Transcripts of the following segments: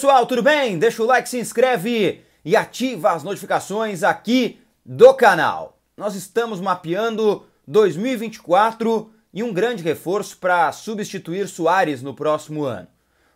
pessoal, tudo bem? Deixa o like, se inscreve e ativa as notificações aqui do canal. Nós estamos mapeando 2024 e um grande reforço para substituir Soares no próximo ano.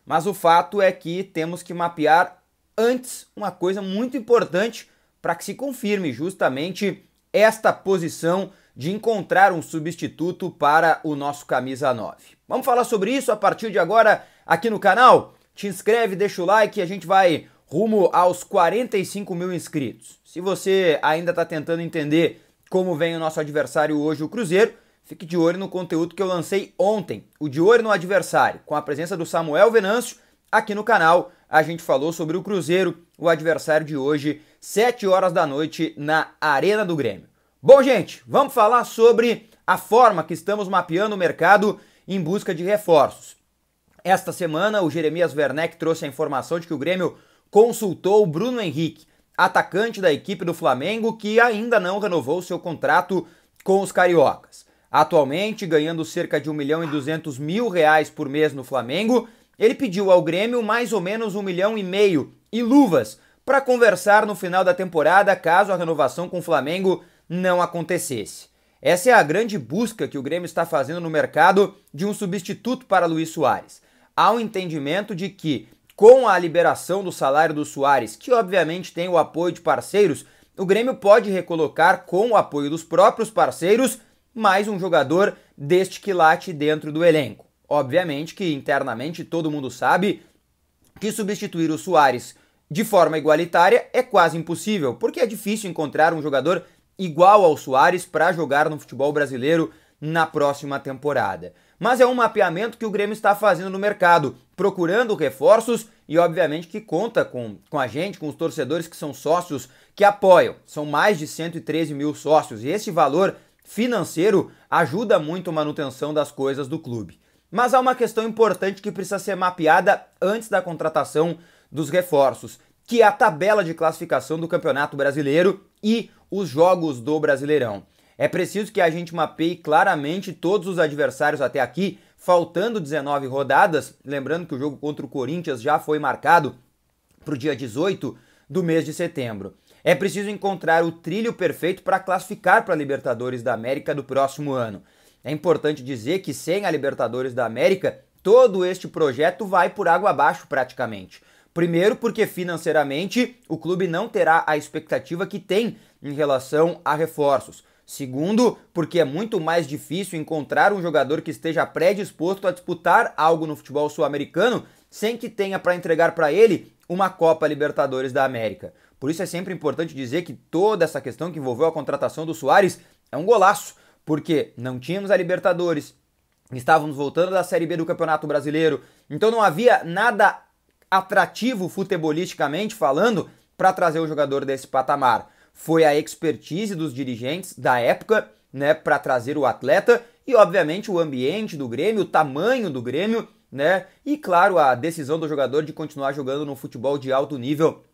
Mas o fato é que temos que mapear antes uma coisa muito importante para que se confirme justamente esta posição de encontrar um substituto para o nosso camisa 9. Vamos falar sobre isso a partir de agora aqui no canal? te inscreve, deixa o like, e a gente vai rumo aos 45 mil inscritos. Se você ainda está tentando entender como vem o nosso adversário hoje, o Cruzeiro, fique de olho no conteúdo que eu lancei ontem, o De Olho no Adversário, com a presença do Samuel Venâncio aqui no canal. A gente falou sobre o Cruzeiro, o adversário de hoje, 7 horas da noite na Arena do Grêmio. Bom, gente, vamos falar sobre a forma que estamos mapeando o mercado em busca de reforços. Esta semana, o Jeremias Werneck trouxe a informação de que o Grêmio consultou o Bruno Henrique, atacante da equipe do Flamengo, que ainda não renovou seu contrato com os cariocas. Atualmente, ganhando cerca de 1 milhão e 200 mil reais por mês no Flamengo, ele pediu ao Grêmio mais ou menos 1 milhão e meio e luvas para conversar no final da temporada caso a renovação com o Flamengo não acontecesse. Essa é a grande busca que o Grêmio está fazendo no mercado de um substituto para Luiz Soares há um entendimento de que, com a liberação do salário do Soares, que obviamente tem o apoio de parceiros, o Grêmio pode recolocar, com o apoio dos próprios parceiros, mais um jogador deste quilate dentro do elenco. Obviamente que internamente todo mundo sabe que substituir o Soares de forma igualitária é quase impossível, porque é difícil encontrar um jogador igual ao Soares para jogar no futebol brasileiro na próxima temporada. Mas é um mapeamento que o Grêmio está fazendo no mercado, procurando reforços e, obviamente, que conta com, com a gente, com os torcedores que são sócios que apoiam. São mais de 113 mil sócios e esse valor financeiro ajuda muito a manutenção das coisas do clube. Mas há uma questão importante que precisa ser mapeada antes da contratação dos reforços, que é a tabela de classificação do Campeonato Brasileiro e os jogos do Brasileirão. É preciso que a gente mapeie claramente todos os adversários até aqui, faltando 19 rodadas. Lembrando que o jogo contra o Corinthians já foi marcado para o dia 18 do mês de setembro. É preciso encontrar o trilho perfeito para classificar para a Libertadores da América do próximo ano. É importante dizer que sem a Libertadores da América, todo este projeto vai por água abaixo praticamente. Primeiro, porque financeiramente o clube não terá a expectativa que tem em relação a reforços. Segundo, porque é muito mais difícil encontrar um jogador que esteja predisposto a disputar algo no futebol sul-americano sem que tenha para entregar para ele uma Copa Libertadores da América. Por isso é sempre importante dizer que toda essa questão que envolveu a contratação do Soares é um golaço, porque não tínhamos a Libertadores, estávamos voltando da Série B do Campeonato Brasileiro, então não havia nada atrativo futebolisticamente falando para trazer o jogador desse patamar foi a expertise dos dirigentes da época, né, para trazer o atleta e obviamente o ambiente do Grêmio, o tamanho do Grêmio, né? E claro, a decisão do jogador de continuar jogando no futebol de alto nível,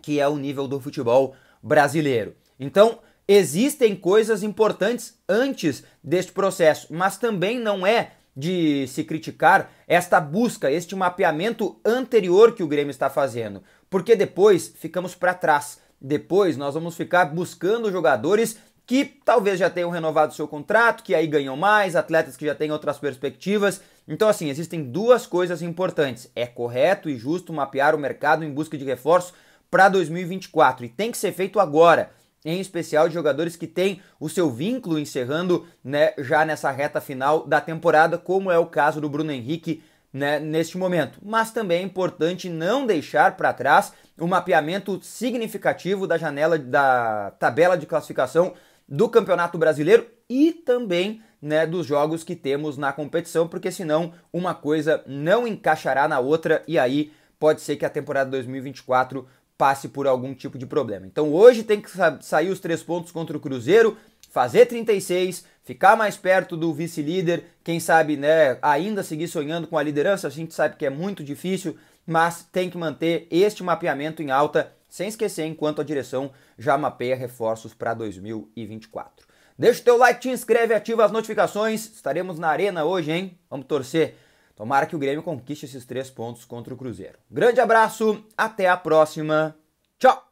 que é o nível do futebol brasileiro. Então, existem coisas importantes antes deste processo, mas também não é de se criticar esta busca, este mapeamento anterior que o Grêmio está fazendo, porque depois ficamos para trás. Depois nós vamos ficar buscando jogadores que talvez já tenham renovado seu contrato, que aí ganham mais, atletas que já têm outras perspectivas. Então, assim, existem duas coisas importantes. É correto e justo mapear o mercado em busca de reforços para 2024 e tem que ser feito agora. Em especial de jogadores que têm o seu vínculo encerrando né, já nessa reta final da temporada, como é o caso do Bruno Henrique né, neste momento. Mas também é importante não deixar para trás o um mapeamento significativo da janela da tabela de classificação do Campeonato Brasileiro e também né, dos jogos que temos na competição, porque senão uma coisa não encaixará na outra e aí pode ser que a temporada 2024 passe por algum tipo de problema. Então hoje tem que sair os três pontos contra o Cruzeiro, fazer 36, ficar mais perto do vice-líder, quem sabe, né, ainda seguir sonhando com a liderança, a gente sabe que é muito difícil, mas tem que manter este mapeamento em alta, sem esquecer enquanto a direção já mapeia reforços para 2024. Deixa o teu like, te inscreve, ativa as notificações. Estaremos na arena hoje, hein? Vamos torcer. Tomara que o Grêmio conquiste esses três pontos contra o Cruzeiro. Grande abraço, até a próxima. Tchau!